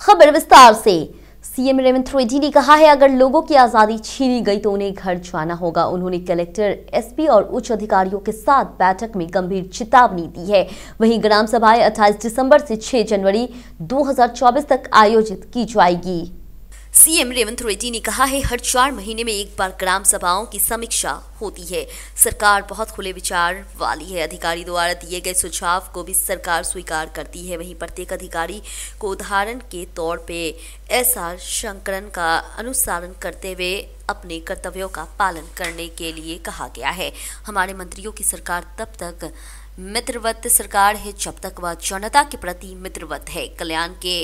खबर विस्तार से सीएम रेवंत रेड्डी ने कहा है अगर लोगों की आज़ादी छीनी गई तो उन्हें घर जाना होगा उन्होंने कलेक्टर एसपी और उच्च अधिकारियों के साथ बैठक में गंभीर चेतावनी दी है वहीं ग्राम सभाएं 28 दिसंबर से 6 जनवरी 2024 तक आयोजित की जाएगी सीएम रेवंत रेड्डी ने कहा है हर चार महीने में एक बार ग्राम सभाओं की समीक्षा होती है सरकार बहुत खुले विचार वाली है अधिकारी द्वारा दिए गए सुझाव को भी सरकार स्वीकार करती है वहीं प्रत्येक अधिकारी को उदाहरण के तौर पे ऐसा संकलन का अनुसरण करते हुए अपने कर्तव्यों का पालन करने के लिए कहा गया है हमारे मंत्रियों की सरकार तब तक मित्रवत सरकार है जब तक वह जनता के प्रति मित्रवत है कल्याण के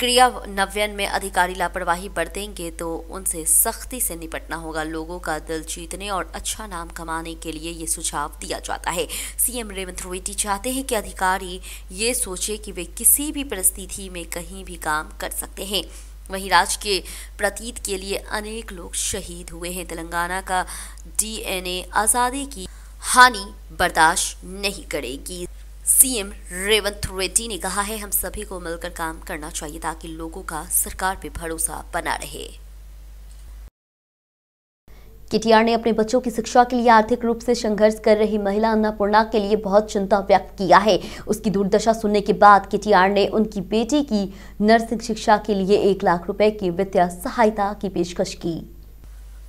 क्रियान्वयन में अधिकारी लापरवाही बरतेंगे तो उनसे सख्ती से निपटना होगा लोगों का दिल जीतने और अच्छा नाम कमाने के लिए ये सुझाव दिया जाता है सीएम रेवंत रेड्डी चाहते हैं कि अधिकारी ये सोचे कि वे किसी भी परिस्थिति में कहीं भी काम कर सकते हैं वहीं राज्य के प्रतीत के लिए अनेक लोग शहीद हुए हैं तेलंगाना का डीएनए आज़ादी की हानि बर्दाश्त नहीं करेगी सीएम रेवंत रेड्डी ने कहा है हम सभी को मिलकर काम करना चाहिए ताकि लोगों का सरकार पे भरोसा बना रहे केटीआर ने अपने बच्चों की शिक्षा के लिए आर्थिक रूप से संघर्ष कर रही महिला अन्नापूर्णा के लिए बहुत चिंता व्यक्त किया है उसकी दुर्दशा सुनने के बाद केटीआर ने उनकी बेटी की नर्सिंग शिक्षा के लिए एक लाख रुपए की वित्तीय सहायता की पेशकश की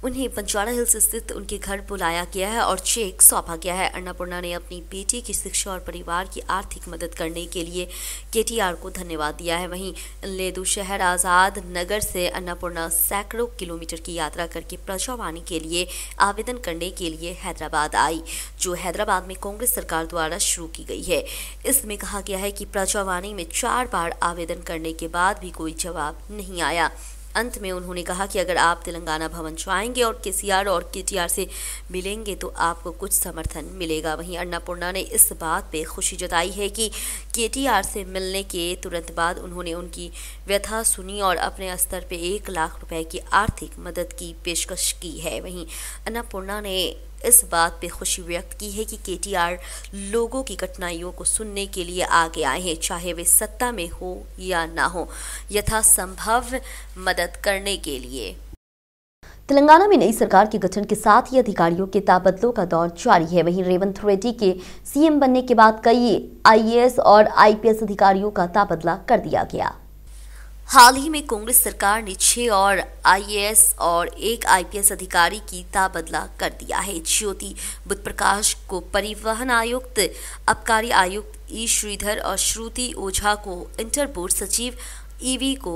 उन्हें पंचवाड़ा हिल्स स्थित उनके घर बुलाया गया है और चेक सौंपा गया है अन्नापूर्णा ने अपनी बेटी की शिक्षा और परिवार की आर्थिक मदद करने के लिए केटीआर को धन्यवाद दिया है वहीं लेदू शहर आज़ाद नगर से अन्नापूर्णा सैकड़ों किलोमीटर की यात्रा करके प्रजावाणी के लिए आवेदन करने के लिए हैदराबाद आई जो हैदराबाद में कांग्रेस सरकार द्वारा शुरू की गई है इसमें कहा गया है कि प्रजावाणी में चार बार आवेदन करने के बाद भी कोई जवाब नहीं आया अंत में उन्होंने कहा कि अगर आप तेलंगाना भवन छुआएंगे और के और के से मिलेंगे तो आपको कुछ समर्थन मिलेगा वहीं अन्नापूर्णा ने इस बात पे खुशी जताई है कि के से मिलने के तुरंत बाद उन्होंने उनकी व्यथा सुनी और अपने स्तर पर एक लाख रुपए की आर्थिक मदद की पेशकश की है वहीं अन्नापूर्णा ने इस बात पे खुशी व्यक्त की है कि केटीआर लोगों की कठिनाइयों को सुनने के लिए आगे आए हैं चाहे वे सत्ता में हो या ना हो यथासंभव मदद करने के लिए तेलंगाना में नई सरकार के गठन के साथ ही अधिकारियों के ताबदलों का दौर जारी है वहीं रेवंत रेड्डी के सीएम बनने के बाद कई आईएएस और आईपीएस अधिकारियों का ताबदला कर दिया गया हाल ही में कांग्रेस सरकार ने छह और आईएएस और एक आईपीएस अधिकारी की ताबदला कर दिया है ज्योति बुद्ध प्रकाश को परिवहन आयुक्त अबकारी आयुक्त ई श्रीधर और श्रुति ओझा को इंटर बोर्ड सचिव ईवी को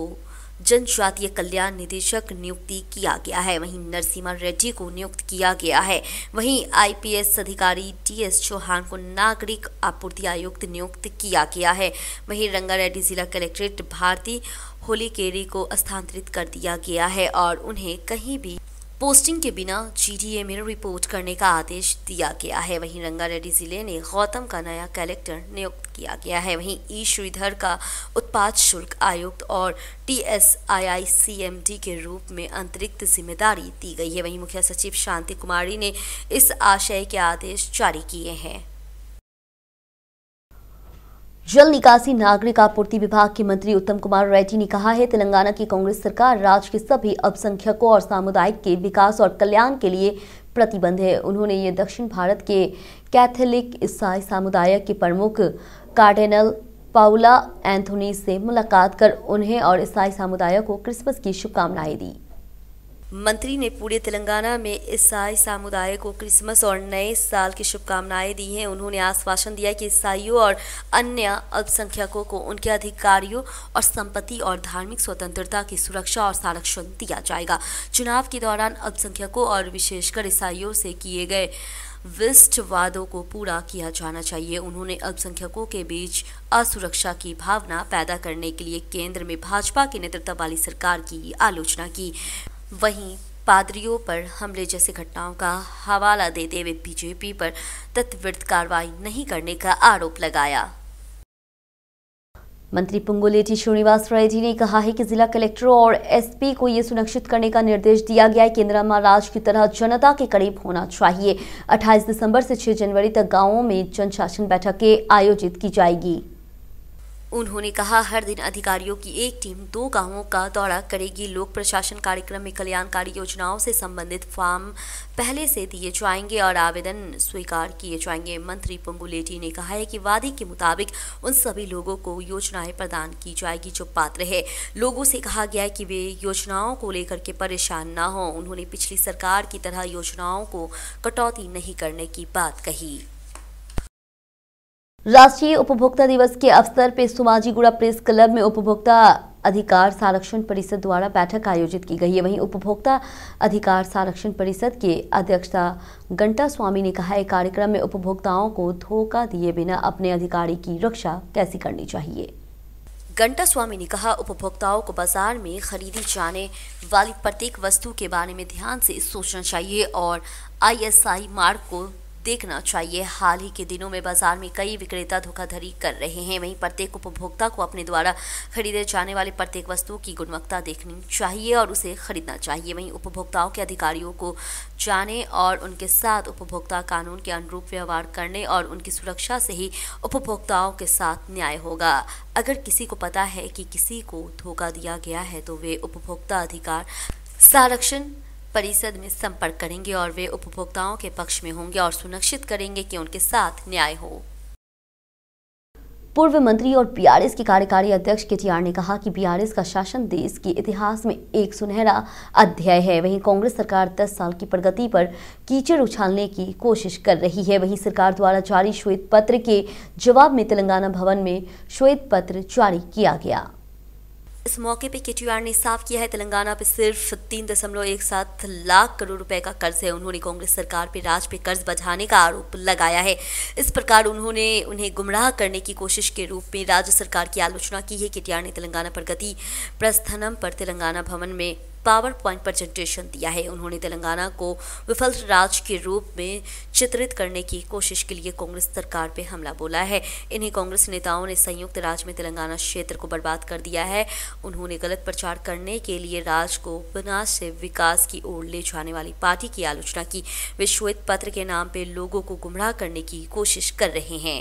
जनजातीय कल्याण निदेशक नियुक्ति किया गया है वहीं नरसिम्हा रेड्डी को नियुक्त किया गया है वहीं आईपीएस अधिकारी टीएस चौहान को नागरिक आपूर्ति आयुक्त नियुक्त किया गया है वहीं रंगारेड्डी जिला कलेक्ट्रेट भारती होली केरी को स्थानांतरित कर दिया गया है और उन्हें कहीं भी पोस्टिंग के बिना जीडीए में रिपोर्ट करने का आदेश दिया गया है वहीं रंगारेड्डी जिले ने गौतम का नया कलेक्टर नियुक्त किया गया है वहीं ई e. श्रीधर का उत्पाद शुल्क आयुक्त और T S I I C M D के रूप में अतिरिक्त जिम्मेदारी दी गई है वहीं मुख्य सचिव शांति कुमारी ने इस आशय के आदेश जारी किए हैं जल निकासी नागरिक आपूर्ति विभाग के मंत्री उत्तम कुमार रेड्डी ने कहा है तेलंगाना की कांग्रेस सरकार राज्य के सभी अल्पसंख्यकों और सामुदायिक के विकास और कल्याण के लिए प्रतिबंध है उन्होंने ये दक्षिण भारत के कैथोलिक ईसाई समुदाय के प्रमुख कार्डिनल पाउला एंथोनी से मुलाकात कर उन्हें और ईसाई समुदाय को क्रिसमस की शुभकामनाएं दी मंत्री ने पूरे तेलंगाना में ईसाई समुदाय को क्रिसमस और नए साल की शुभकामनाएं दी हैं उन्होंने आश्वासन दिया कि ईसाइयों और अन्य अल्पसंख्यकों को उनके अधिकारियों और संपत्ति और धार्मिक स्वतंत्रता की सुरक्षा और संरक्षण दिया जाएगा चुनाव के दौरान अल्पसंख्यकों और विशेषकर ईसाइयों से किए गए विस्ट वादों को पूरा किया जाना चाहिए उन्होंने अल्पसंख्यकों के बीच असुरक्षा की भावना पैदा करने के लिए केंद्र में भाजपा के नेतृत्व वाली सरकार की आलोचना की वहीं पादरियों पर हमले जैसी घटनाओं का हवाला देते हुए बीजेपी पर तत्वृत कार्रवाई नहीं करने का आरोप लगाया मंत्री पुंगुलेटी श्रीनिवास रेड्डी ने कहा है कि जिला कलेक्टरों और एसपी को यह सुनिश्चित करने का निर्देश दिया गया है कि इंदिरा महाराज की तरह जनता के करीब होना चाहिए 28 दिसंबर से 6 जनवरी तक गांवों में जन शासन बैठकें आयोजित की जाएगी उन्होंने कहा हर दिन अधिकारियों की एक टीम दो गांवों का दौरा करेगी लोक प्रशासन कार्यक्रम में कल्याणकारी योजनाओं से संबंधित फॉर्म पहले से दिए जाएंगे और आवेदन स्वीकार किए जाएंगे मंत्री पंगुलेटी ने कहा है कि वादे के मुताबिक उन सभी लोगों को योजनाएं प्रदान की जाएगी जो पात्र है लोगों से कहा गया है कि वे योजनाओं को लेकर के परेशान ना हों उन्होंने पिछली सरकार की तरह योजनाओं को कटौती नहीं करने की बात कही राष्ट्रीय उपभोक्ता दिवस के अवसर पर सुमाजीगुड़ा प्रेस क्लब में उपभोक्ता अधिकार संरक्षण परिषद द्वारा बैठक आयोजित की गई है वहीं उपभोक्ता अधिकार संरक्षण परिषद के अध्यक्षता घंटा स्वामी ने कहा है कार्यक्रम में उपभोक्ताओं को धोखा दिए बिना अपने अधिकारी की रक्षा कैसी करनी चाहिए घंटा स्वामी ने कहा उपभोक्ताओं को बाजार में खरीदी जाने वाली प्रत्येक वस्तु के बारे में ध्यान से सोचना चाहिए और आईएसआई मार्ग को देखना चाहिए हाल ही के दिनों में बाजार में कई विक्रेता धोखाधड़ी कर रहे हैं वहीं प्रत्येक उपभोक्ता को अपने द्वारा खरीदे जाने वाले प्रत्येक वस्तुओं की गुणवत्ता देखनी चाहिए और उसे खरीदना चाहिए वहीं उपभोक्ताओं के अधिकारियों को जाने और उनके साथ उपभोक्ता कानून के अनुरूप व्यवहार करने और उनकी सुरक्षा से ही उपभोक्ताओं के साथ न्याय होगा अगर किसी को पता है कि किसी को धोखा दिया गया है तो वे उपभोक्ता अधिकार संरक्षण परिषद में संपर्क करेंगे और वे उपभोक्ताओं के पक्ष में होंगे और सुनिश्चित करेंगे कि उनके साथ न्याय हो पूर्व मंत्री और बीआरएस के कार्यकारी अध्यक्ष के ने कहा कि बीआरएस का शासन देश के इतिहास में एक सुनहरा अध्याय है वहीं कांग्रेस सरकार 10 साल की प्रगति पर कीचड़ उछालने की कोशिश कर रही है वहीं सरकार द्वारा जारी श्वेत पत्र के जवाब में तेलंगाना भवन में श्वेत पत्र जारी किया गया इस मौके पे केटीआर ने साफ किया है तेलंगाना पे सिर्फ तीन दशमलव एक सात लाख करोड़ रुपए का कर्ज है उन्होंने कांग्रेस सरकार पे राज पे कर्ज बढ़ाने का आरोप लगाया है इस प्रकार उन्होंने उन्हें गुमराह करने की कोशिश के रूप में राज्य सरकार की आलोचना की है केटीआर ने तेलंगाना प्रगति प्रस्थानम पर तेलंगाना भवन में पावर पॉइंट प्रेजेंटेशन दिया है उन्होंने तेलंगाना को विफल राज के रूप में चित्रित करने की कोशिश के लिए कांग्रेस सरकार पर हमला बोला है इन्हीं कांग्रेस नेताओं ने संयुक्त राज्य में तेलंगाना क्षेत्र को बर्बाद कर दिया है उन्होंने गलत प्रचार करने के लिए राज को विनाश से विकास की ओर ले जाने वाली पार्टी की आलोचना की वे श्वेत पत्र के नाम पर लोगों को गुमराह करने की कोशिश कर रहे हैं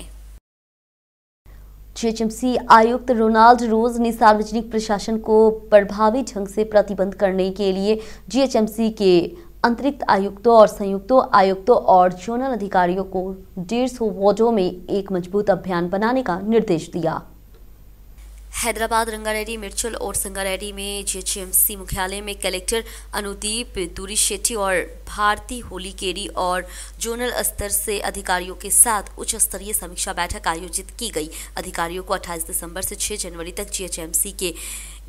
जीएचएमसी आयुक्त रोनाल्ड रोज ने सार्वजनिक प्रशासन को प्रभावी ढंग से प्रतिबंध करने के लिए जीएचएमसी के अंतरिक्त आयुक्तों और संयुक्तों आयुक्तों और जोनल अधिकारियों को डेढ़ सौ वार्डों में एक मजबूत अभियान बनाने का निर्देश दिया हैदराबाद रंगारेड्डी मिर्चल और संगारेड्डी में जीएचएमसी मुख्यालय में कलेक्टर अनुदीप दूरी शेट्टी और भारती होली केरी और जोनल स्तर से अधिकारियों के साथ उच्च स्तरीय समीक्षा बैठक आयोजित की गई अधिकारियों को 28 दिसंबर से 6 जनवरी तक जीएचएमसी के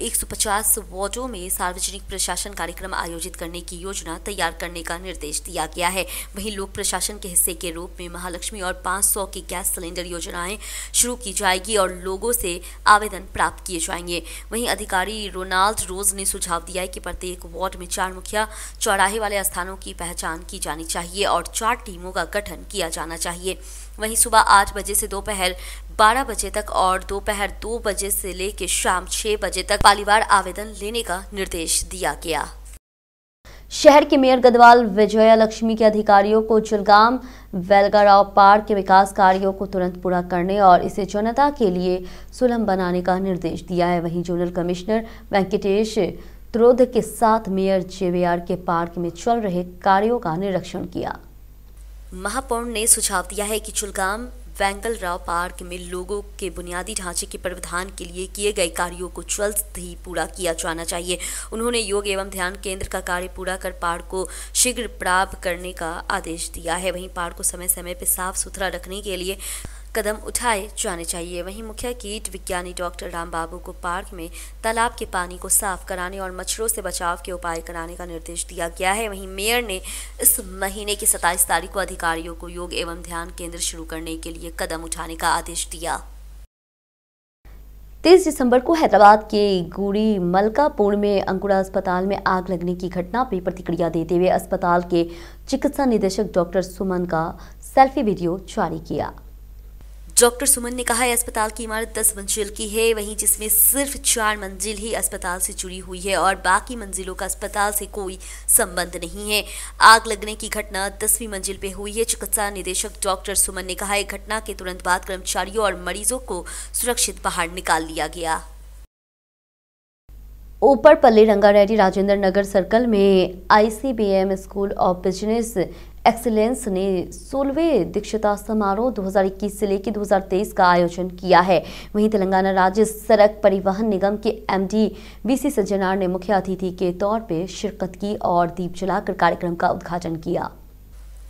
150 वार्डों में सार्वजनिक प्रशासन कार्यक्रम आयोजित करने की योजना तैयार करने का निर्देश दिया गया है वहीं लोक प्रशासन के हिस्से के रूप में महालक्ष्मी और 500 की गैस सिलेंडर योजनाएं शुरू की जाएगी और लोगों से आवेदन प्राप्त किए जाएंगे वहीं अधिकारी रोनाल्ड रोज ने सुझाव दिया है कि प्रत्येक वार्ड में चार मुखिया चौराहे वाले स्थानों की पहचान की जानी चाहिए और चार टीमों का गठन किया जाना चाहिए वहीं सुबह आठ बजे से दोपहर बारह बजे तक और दोपहर दो, दो बजे से लेकर शाम छह बजे तक पालीवार आवेदन लेने का निर्देश दिया गया शहर के मेयर गदवाल विजया लक्ष्मी के अधिकारियों को जुलगाम वेलगाराव पार्क के विकास कार्यों को तुरंत पूरा करने और इसे जनता के लिए सुलभ बनाने का निर्देश दिया है वहीं जोनल कमिश्नर वेंकटेश त्रोध के साथ मेयर जेवीआर के पार्क में चल रहे कार्यों का निरीक्षण किया महापौर ने सुझाव दिया है कि चुलगाम वैंगल राव पार्क में लोगों के बुनियादी ढांचे के प्रावधान के लिए किए गए कार्यों को जल्द ही पूरा किया जाना चाहिए उन्होंने योग एवं ध्यान केंद्र का कार्य पूरा कर पार्क को शीघ्र प्राप्त करने का आदेश दिया है वहीं पार्क को समय समय पर साफ सुथरा रखने के लिए कदम उठाए जाने चाहिए वहीं मुख्य कीट विज्ञानी डॉक्टर राम बाबू को पार्क में तालाब के पानी को साफ कराने और मच्छरों से बचाव के उपाय कराने का निर्देश दिया गया है वहीं मेयर ने इस महीने की सत्ताईस तारीख को अधिकारियों को योग एवं ध्यान केंद्र शुरू करने के लिए कदम उठाने का आदेश दिया तेईस दिसंबर को हैदराबाद के गुड़ी मलकापुर में अंकुरा अस्पताल में आग लगने की घटना पर प्रतिक्रिया देते हुए अस्पताल के चिकित्सा निदेशक डॉक्टर सुमन का सेल्फी वीडियो जारी किया डॉक्टर सुमन ने कहा अस्पताल की इमारत दस मंजिल की है वहीं जिसमें सिर्फ चार मंजिल ही अस्पताल से जुड़ी हुई है और बाकी मंजिलों का अस्पताल से कोई संबंध नहीं है आग लगने की घटना दसवीं मंजिल पे हुई है चिकित्सा निदेशक डॉक्टर सुमन ने कहा घटना के तुरंत बाद कर्मचारियों और मरीजों को सुरक्षित बाहर निकाल लिया गया Upparpally Rangareddy Rajendranagar circle में ICBM school of business excellence ने सोलहवें दीक्षता समारोह 2021 से लेकर 2023 का आयोजन किया है वहीं तेलंगाना राज्य सड़क परिवहन निगम के एमडी वीसी सज्जनार ने मुख्य अतिथि के तौर पर शिरकत की और दीप जलाकर कार्यक्रम का उद्घाटन किया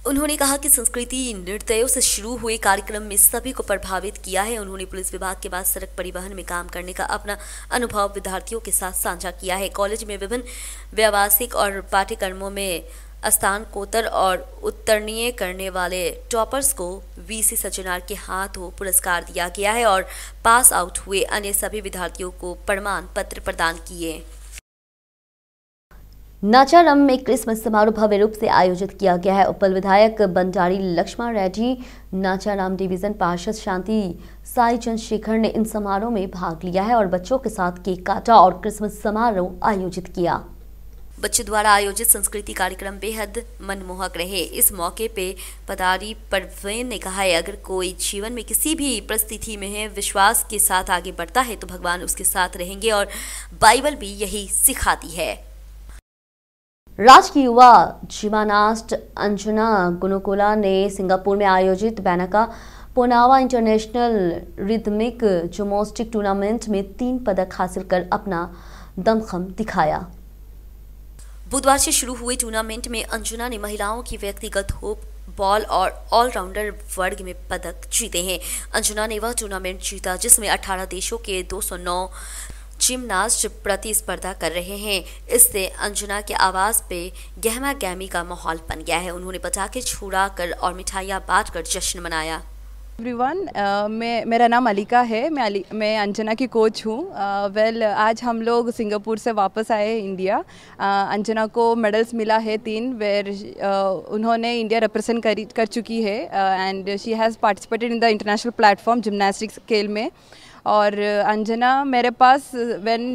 उन्होंने कहा कि संस्कृति नृत्यों से शुरू हुए कार्यक्रम में सभी को प्रभावित किया है उन्होंने पुलिस विभाग के बाद सड़क परिवहन में काम करने का अपना अनुभव विद्यार्थियों के साथ साझा किया है कॉलेज में विभिन्न व्यावसायिक और पाठ्यक्रमों में स्नातकोत्तर और उत्तरणीय करने वाले टॉपर्स को वीसी सचिनार के हाथों पुरस्कार दिया गया है और पास आउट हुए अन्य सभी विद्यार्थियों को प्रमाण पत्र प्रदान किए नाचारम में क्रिसमस समारोह भव्य रूप से आयोजित किया गया है उपल विधायक बंडारी लक्ष्मण रेड्डी नाचाराम डिवीजन पार्षद शांति साई चंद्रशेखर ने इन समारोह में भाग लिया है और बच्चों के साथ केक काटा और क्रिसमस समारोह आयोजित किया बच्चे द्वारा आयोजित संस्कृति कार्यक्रम बेहद मनमोहक रहे इस मौके पे पदारी परवीन ने कहा है अगर कोई जीवन में किसी भी परिस्थिति में है विश्वास के साथ आगे बढ़ता है तो भगवान उसके साथ रहेंगे और बाइबल भी यही सिखाती है राजकीय की युवा जीवानास्ट अंजना गुनुकुला ने सिंगापुर में आयोजित बैनका पोनावा इंटरनेशनल रिदमिक जोमोस्टिक टूर्नामेंट में तीन पदक हासिल कर अपना दमखम दिखाया बुधवार से शुरू हुए टूर्नामेंट में अंजुना ने महिलाओं की व्यक्तिगत होप बॉल और ऑलराउंडर वर्ग में पदक जीते हैं अंजुना ने वह टूर्नामेंट जीता जिसमें 18 देशों के 209 जिमनास्ट प्रतिस्पर्धा कर रहे हैं इससे अंजुना के आवाज पे गहमा गहमी का माहौल बन गया है उन्होंने पटाखे छुड़ा कर और मिठाइयाँ बांट कर जश्न मनाया एवरीवन uh, मैं मेरा नाम अलिका है मैं अली मैं अंजना की कोच हूँ वेल uh, well, आज हम लोग सिंगापुर से वापस आए इंडिया uh, अंजना को मेडल्स मिला है तीन वेर uh, उन्होंने इंडिया रिप्रेजेंट कर कर चुकी है and she has participated in the international platform gymnastics खेल में और uh, अंजना मेरे पास वेन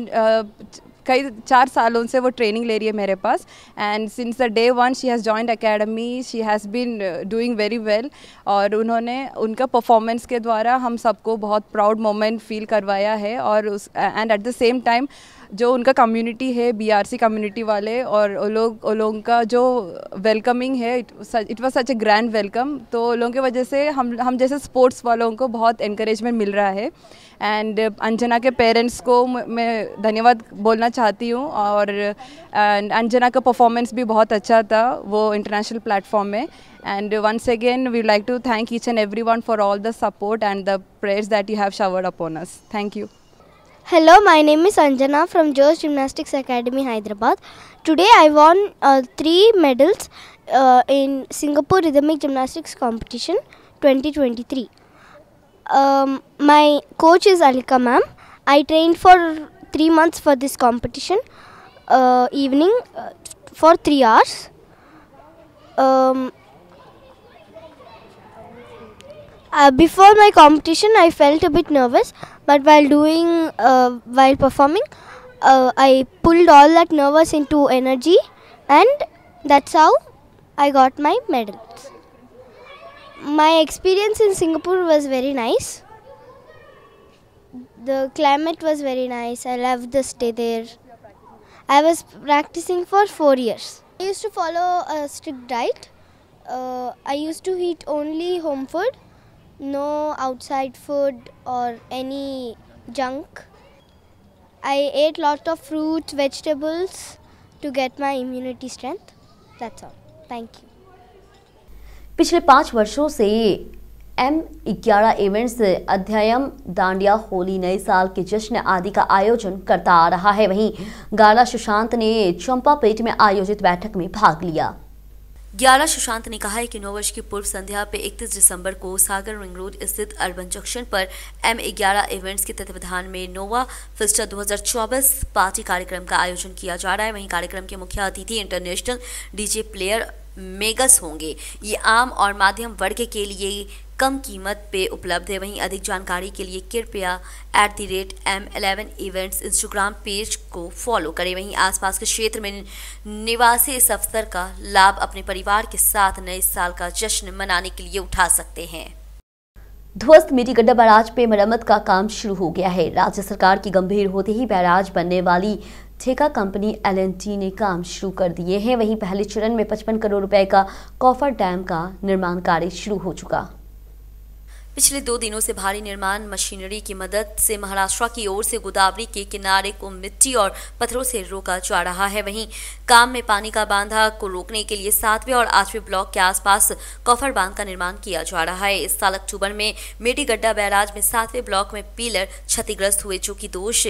कई चार सालों से वो ट्रेनिंग ले रही है मेरे पास and since the day one she has joined academy she has been doing very well और उन्होंने उनका परफॉर्मेंस के द्वारा हम सबको बहुत प्राउड मोमेंट फील करवाया है और उस and at the same time जो उनका कम्युनिटी है बीआरसी कम्युनिटी वाले और लोग लोगों का जो वेलकमिंग है it was such a grand welcome तो लोगों की वजह से हम हम जैसे स्पोर्ट्स वालों को बहुत इनक्रेजमेंट मिल रहा है एंड अंजना के पेरेंट्स को मैं धन्यवाद बोलना चाहती हूँ और अंजना का परफॉर्मेंस भी बहुत अच्छा था वो इंटरनेशनल प्लेटफॉर्म में and once again we like to thank each and every for all the support and the prayers that you have showered upon us thank you Hello, my name is Anjana from Joe's Gymnastics Academy, Hyderabad. Today I won uh, three medals uh, in Singapore Rhythmic Gymnastics Competition 2023. Um, my coach is Alika ma'am. I trained for three months for this competition, uh, evening uh, for three hours. Um, uh, before my competition, I felt a bit nervous but while doing, uh, while performing, uh, I pulled all that nervous into energy, and that's how I got my medals. My experience in Singapore was very nice. The climate was very nice. I loved the stay there. I was practicing for four years. I used to follow a strict diet. Uh, I used to eat only home food. no outside food or any junk. I ate lot of fruits, vegetables to get my immunity strength. That's all. Thank you. पिछले पांच वर्षों से M ग्यारह events अध्ययम dandiya Holi नए साल के जश्न आदि का आयोजन करता आ रहा है वहीं गाला सुशांत ने चंपा पेट में आयोजित बैठक में भाग लिया ग्यारह सुशांत ने कहा है कि नौ वर्ष की पूर्व संध्या पे 31 दिसंबर को सागर रिंग रोड स्थित अर्बन जंक्शन पर एम ग्यारह इवेंट्स के तत्वाधान में नोवा फिस्टा 2024 पार्टी कार्यक्रम का आयोजन किया जा रहा है वहीं कार्यक्रम के मुख्य अतिथि इंटरनेशनल डीजे प्लेयर मेगस होंगे ये आम और माध्यम वर्ग के लिए कम कीमत पे उपलब्ध है वहीं अधिक जानकारी के लिए कृपया at the rate M eleven events Instagram page को फॉलो करें वहीं आसपास के क्षेत्र में निवासी इस अवसर का लाभ अपने परिवार के साथ नए साल का जश्न मनाने के लिए उठा सकते हैं ध्वस्त गड्ढा बैराज पे मरम्मत का काम शुरू हो गया है राज्य सरकार की गंभीर होते ही बैराज बनने वाली ठेका कंपनी एल ने काम शुरू कर दिए हैं वहीं पहले चरण में 55 करोड़ रुपए का कॉफर डैम का निर्माण कार्य शुरू हो चुका पिछले दो दिनों से भारी निर्माण मशीनरी की मदद से महाराष्ट्र की ओर से गोदावरी के किनारे को मिट्टी और पत्थरों से रोका जा रहा है वहीं काम में पानी का बांधा को रोकने के लिए सातवें और आठवें ब्लॉक के आसपास कॉफर बांध का निर्माण किया जा रहा है इस साल अक्टूबर में मेटी गड्ढा बैराज में सातवें ब्लॉक में पीलर क्षतिग्रस्त हुए जो की दोष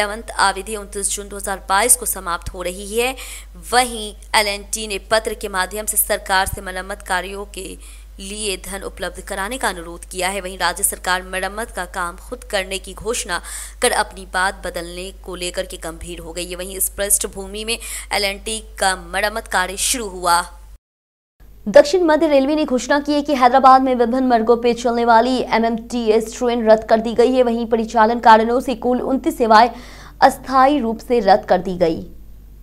देवंत आविधि उनतीस जून दो को समाप्त हो रही है वहीं एल ने पत्र के माध्यम से सरकार से मरम्मत कार्यों के लिए धन उपलब्ध कराने का अनुरोध किया है वहीं राज्य सरकार मरम्मत का काम खुद करने की घोषणा कर अपनी बात बदलने को लेकर के गंभीर हो गई है वहीं इस पृष्ठभूमि में एल का मरम्मत कार्य शुरू हुआ दक्षिण मध्य रेलवे ने घोषणा की है कि हैदराबाद में विभिन्न मार्गों पर चलने वाली एमएमटीएस ट्रेन रद्द कर दी गई है वहीं परिचालन कारणों से कुल उनतीस सेवाएं अस्थायी रूप से रद्द कर दी गई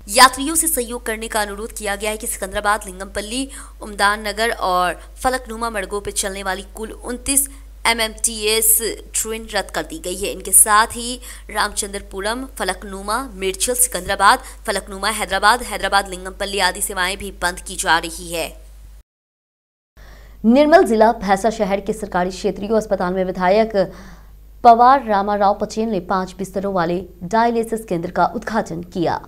यात्रियों से सहयोग करने का अनुरोध किया गया है कि सिकंदराबाद लिंगमपल्ली उमदान नगर और फलकनुमा मड़गों पर चलने वाली कुल उनतीस एस ट्रेन रद्द कर दी गई है इनके साथ ही रामचंद्रपुरम फलकनुमा मिर्चल सिकंदराबाद फलकनुमा हैदराबाद हैदराबाद लिंगमपल्ली आदि सेवाएं भी बंद की जा रही है निर्मल जिला भैंसा शहर के सरकारी क्षेत्रीय अस्पताल में विधायक पवार रामाराव पचेल ने पांच बिस्तरों वाले डायलिसिस केंद्र का उद्घाटन किया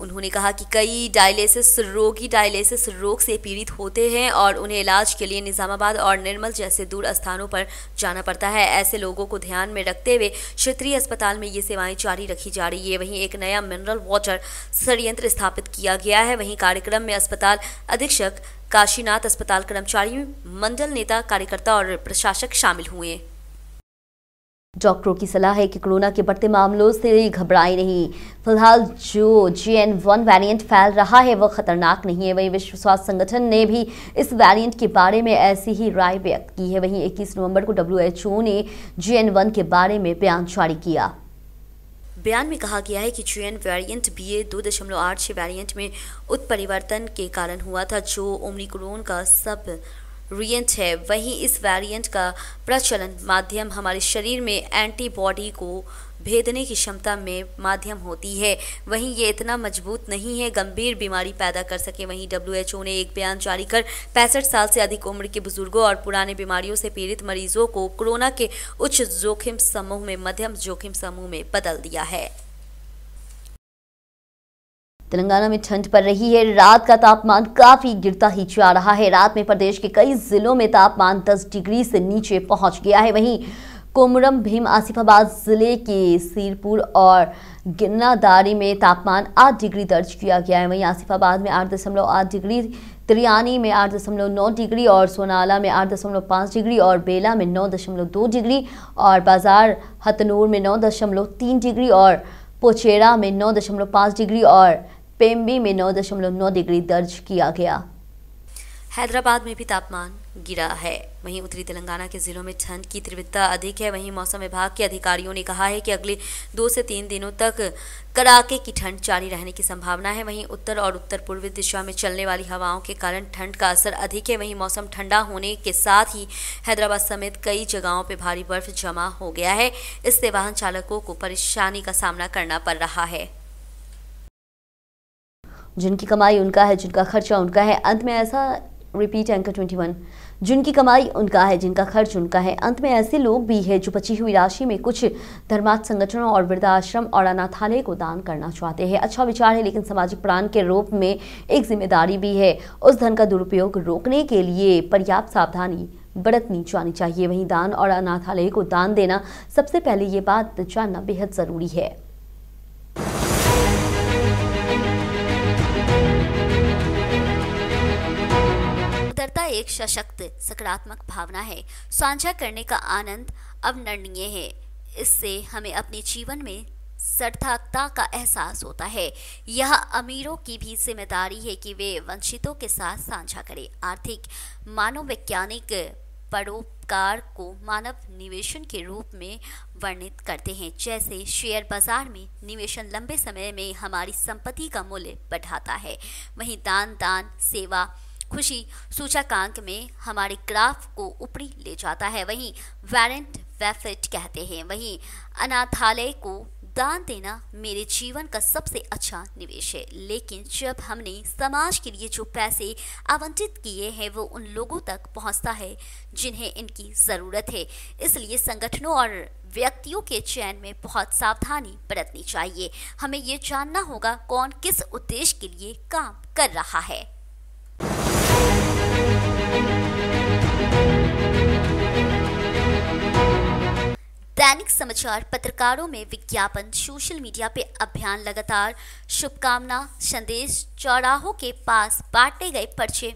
उन्होंने कहा कि कई डायलिसिस रोगी डायलिसिस रोग से पीड़ित होते हैं और उन्हें इलाज के लिए निज़ामाबाद और निर्मल जैसे दूर स्थानों पर जाना पड़ता है ऐसे लोगों को ध्यान में रखते हुए क्षेत्रीय अस्पताल में ये सेवाएं जारी रखी जा रही है वहीं एक नया मिनरल वाटर संयंत्र स्थापित किया गया है वहीं कार्यक्रम में अस्पताल अधीक्षक काशीनाथ अस्पताल कर्मचारी मंडल नेता कार्यकर्ता और प्रशासक शामिल हुए डॉक्टरों की सलाह है कि कोरोना के बढ़ते मामलों से घबराएं नहीं फिलहाल जो जे एन वन वेरियंट फैल रहा है वह खतरनाक नहीं है वहीं विश्व स्वास्थ्य संगठन ने भी इस वेरिएंट के बारे में ऐसी ही राय व्यक्त की है वहीं 21 नवंबर को डब्ल्यूएचओ ने जे एन वन के बारे में बयान जारी किया बयान में कहा गया है कि चुयन वेरिएंट बी ए दो दशमलव आठ छः वेरियंट में उत्परिवर्तन के कारण हुआ था जो ओमिक्रोन का सब रियंट है वहीं इस वेरिएंट का प्रचलन माध्यम हमारे शरीर में एंटीबॉडी को भेदने की क्षमता में माध्यम होती है वहीं ये इतना मजबूत नहीं है गंभीर बीमारी पैदा कर सके वहीं डब्ल्यूएचओ ने एक बयान जारी कर पैंसठ साल से अधिक उम्र के बुजुर्गों और पुराने बीमारियों से पीड़ित मरीजों को कोरोना के उच्च जोखिम समूह में मध्यम जोखिम समूह में बदल दिया है तेलंगाना में ठंड पड़ रही है रात का तापमान काफी गिरता ही जा रहा है रात में प्रदेश के कई जिलों में तापमान 10 डिग्री से नीचे पहुंच गया है वहीं कोमरम भीम आसिफाबाद ज़िले के सीरपुर और गिन्नादारी में तापमान 8 डिग्री दर्ज किया गया है वहीं आसिफाबाद में आठ दशमलव आठ डिग्री त्रियानी में आठ दशमलव नौ डिग्री और सोनाला में आठ दशमलव पाँच डिग्री और बेला में नौ दशमलव दो डिग्री और बाजार हतनूर में नौ दशमलव तीन डिग्री और पोचेरा में पाँच डिग्री और पेम्बी में नौ दशमलव नौ डिग्री दर्ज किया गया हैदराबाद में भी तापमान गिरा है वहीं उत्तरी तेलंगाना के ज़िलों में ठंड की तीव्रता अधिक है वहीं मौसम विभाग के अधिकारियों ने कहा है कि अगले दो से तीन दिनों तक कड़ाके की ठंड जारी रहने की संभावना है वहीं उत्तर और उत्तर पूर्वी दिशा में चलने वाली हवाओं के कारण ठंड का असर अधिक है वहीं मौसम ठंडा होने के साथ ही हैदराबाद समेत कई जगहों पर भारी बर्फ जमा हो गया है इससे वाहन चालकों को परेशानी का सामना करना पड़ रहा है जिनकी कमाई उनका है जिनका खर्चा उनका है अंत में ऐसा रिपीट एंकर ट्वेंटी वन जिनकी कमाई उनका है जिनका खर्च उनका है अंत में ऐसे लोग भी हैं जो बची हुई राशि में कुछ धर्मार्थ संगठनों और वृद्धाश्रम और अनाथालय को दान करना चाहते हैं अच्छा विचार है लेकिन सामाजिक प्राण के रूप में एक जिम्मेदारी भी है उस धन का दुरुपयोग रोकने के लिए पर्याप्त सावधानी बरतनी जानी चाहिए वहीं दान और अनाथालय को दान देना सबसे पहले ये बात जानना बेहद ज़रूरी है एकता एक सशक्त सकारात्मक भावना है साझा करने का आनंद अवर्णनीय है इससे हमें अपने जीवन में सार्थकता का एहसास होता है यह अमीरों की भी जिम्मेदारी है कि वे वंचितों के साथ साझा करें आर्थिक मानोवैज्ञानिक परोपकार को मानव निवेशन के रूप में वर्णित करते हैं जैसे शेयर बाजार में निवेशन लंबे समय में हमारी संपत्ति का मूल्य बढ़ाता है वहीं दान दान सेवा खुशी सूचकांक में हमारे ग्राफ को ऊपरी ले जाता है वहीं वैरेंट वेफिट कहते हैं वहीं अनाथालय को दान देना मेरे जीवन का सबसे अच्छा निवेश है लेकिन जब हमने समाज के लिए जो पैसे आवंटित किए हैं वो उन लोगों तक पहुंचता है जिन्हें इनकी ज़रूरत है इसलिए संगठनों और व्यक्तियों के चयन में बहुत सावधानी बरतनी चाहिए हमें ये जानना होगा कौन किस उद्देश्य के लिए काम कर रहा है दैनिक समाचार पत्रकारों में विज्ञापन सोशल मीडिया पे अभियान लगातार शुभकामना संदेश चौराहों के पास बांटे गए पर्चे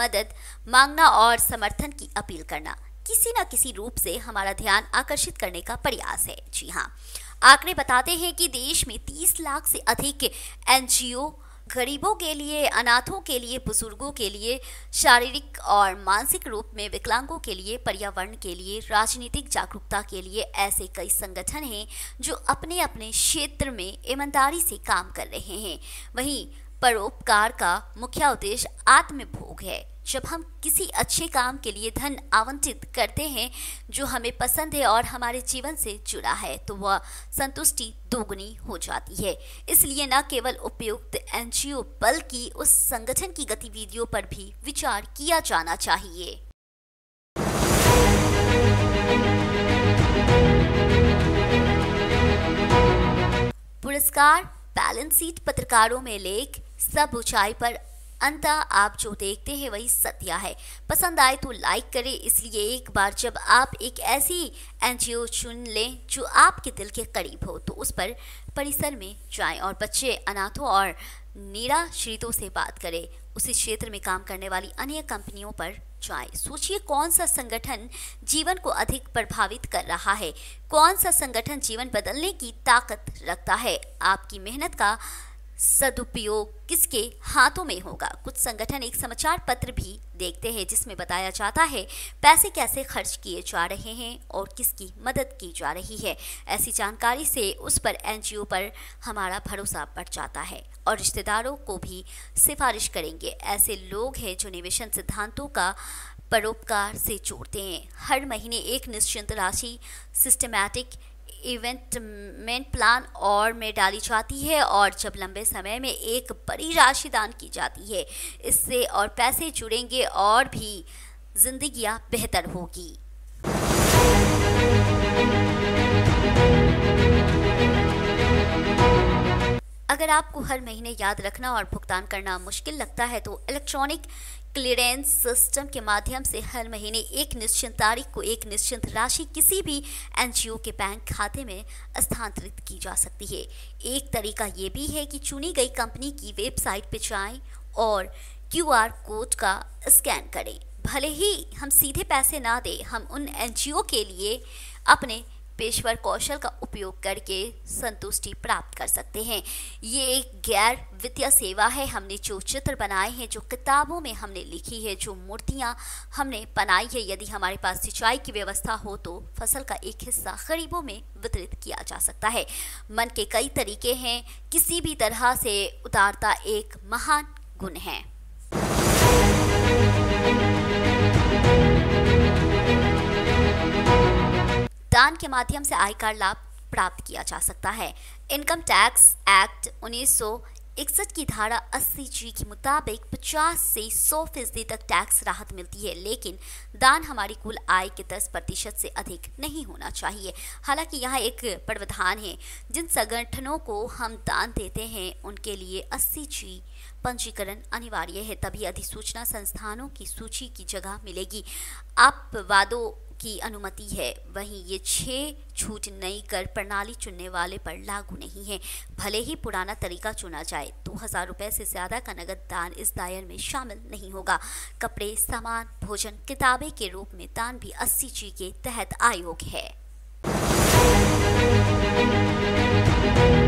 मदद मांगना और समर्थन की अपील करना किसी न किसी रूप से हमारा ध्यान आकर्षित करने का प्रयास है जी हाँ आंकड़े बताते हैं कि देश में 30 लाख से अधिक एनजीओ गरीबों के लिए अनाथों के लिए बुजुर्गों के लिए शारीरिक और मानसिक रूप में विकलांगों के लिए पर्यावरण के लिए राजनीतिक जागरूकता के लिए ऐसे कई संगठन हैं जो अपने अपने क्षेत्र में ईमानदारी से काम कर रहे हैं वहीं परोपकार का मुख्य उद्देश्य आत्मभोग है जब हम किसी अच्छे काम के लिए धन आवंटित करते हैं जो हमें पसंद है और हमारे जीवन से जुड़ा है तो वह संतुष्टि दोगुनी हो जाती है इसलिए न केवल उपयुक्त एनजीओ बल्कि उस संगठन की गतिविधियों पर भी विचार किया जाना चाहिए पुरस्कार बैलेंस शीट पत्रकारों में लेख सब ऊंचाई पर अंत आप जो देखते हैं वही सत्या है पसंद आए तो लाइक करें इसलिए एक बार जब आप एक ऐसी एन चुन लें जो आपके दिल के करीब हो तो उस पर परिसर में जाएं और बच्चे अनाथों और निराश्रितों से बात करें उसी क्षेत्र में काम करने वाली अन्य कंपनियों पर जाएं सोचिए कौन सा संगठन जीवन को अधिक प्रभावित कर रहा है कौन सा संगठन जीवन बदलने की ताकत रखता है आपकी मेहनत का सदुपयोग किसके हाथों में होगा कुछ संगठन एक समाचार पत्र भी देखते हैं जिसमें बताया जाता है पैसे कैसे खर्च किए जा रहे हैं और किसकी मदद की जा रही है ऐसी जानकारी से उस पर एनजीओ पर हमारा भरोसा बढ़ जाता है और रिश्तेदारों को भी सिफारिश करेंगे ऐसे लोग हैं जो निवेशन सिद्धांतों का परोपकार से जोड़ते हैं हर महीने एक निश्चिंत राशि सिस्टमैटिक इवेंट इवेंटमेंट प्लान और में डाली जाती है और जब लंबे समय में एक बड़ी राशि दान की जाती है इससे और पैसे जुड़ेंगे और भी जिंदगियां बेहतर होगी अगर आपको हर महीने याद रखना और भुगतान करना मुश्किल लगता है तो इलेक्ट्रॉनिक क्लियरेंस सिस्टम के माध्यम से हर महीने एक निश्चित तारीख को एक निश्चित राशि किसी भी एनजीओ के बैंक खाते में स्थानांतरित की जा सकती है एक तरीका ये भी है कि चुनी गई कंपनी की वेबसाइट पर जाएं और क्यूआर कोड का स्कैन करें भले ही हम सीधे पैसे ना दें हम उन एनजीओ के लिए अपने पेशवर कौशल का उपयोग करके संतुष्टि प्राप्त कर सकते हैं ये एक गैर वित्तीय सेवा है हमने जो चित्र बनाए हैं जो किताबों में हमने लिखी है जो मूर्तियाँ हमने बनाई है यदि हमारे पास सिंचाई की व्यवस्था हो तो फसल का एक हिस्सा गरीबों में वितरित किया जा सकता है मन के कई तरीके हैं किसी भी तरह से उदारता एक महान गुण है दान के माध्यम से आयकर लाभ प्राप्त किया जा सकता है इनकम टैक्स एक्ट उन्नीस इकसठ की धारा 80 जी के मुताबिक 50 से 100 फीसदी तक टैक्स राहत मिलती है लेकिन दान हमारी कुल आय के 10 प्रतिशत से अधिक नहीं होना चाहिए हालांकि यहाँ एक प्रावधान है जिन संगठनों को हम दान देते हैं उनके लिए 80 जी पंजीकरण अनिवार्य है तभी अधिसूचना संस्थानों की सूची की जगह मिलेगी आप वादों की अनुमति है वहीं ये छह छूट नई कर प्रणाली चुनने वाले पर लागू नहीं है भले ही पुराना तरीका चुना जाए दो हज़ार रुपये से ज़्यादा का नगद दान इस दायर में शामिल नहीं होगा कपड़े सामान भोजन किताबें के रूप में दान भी अस्सी जी के तहत आयोग है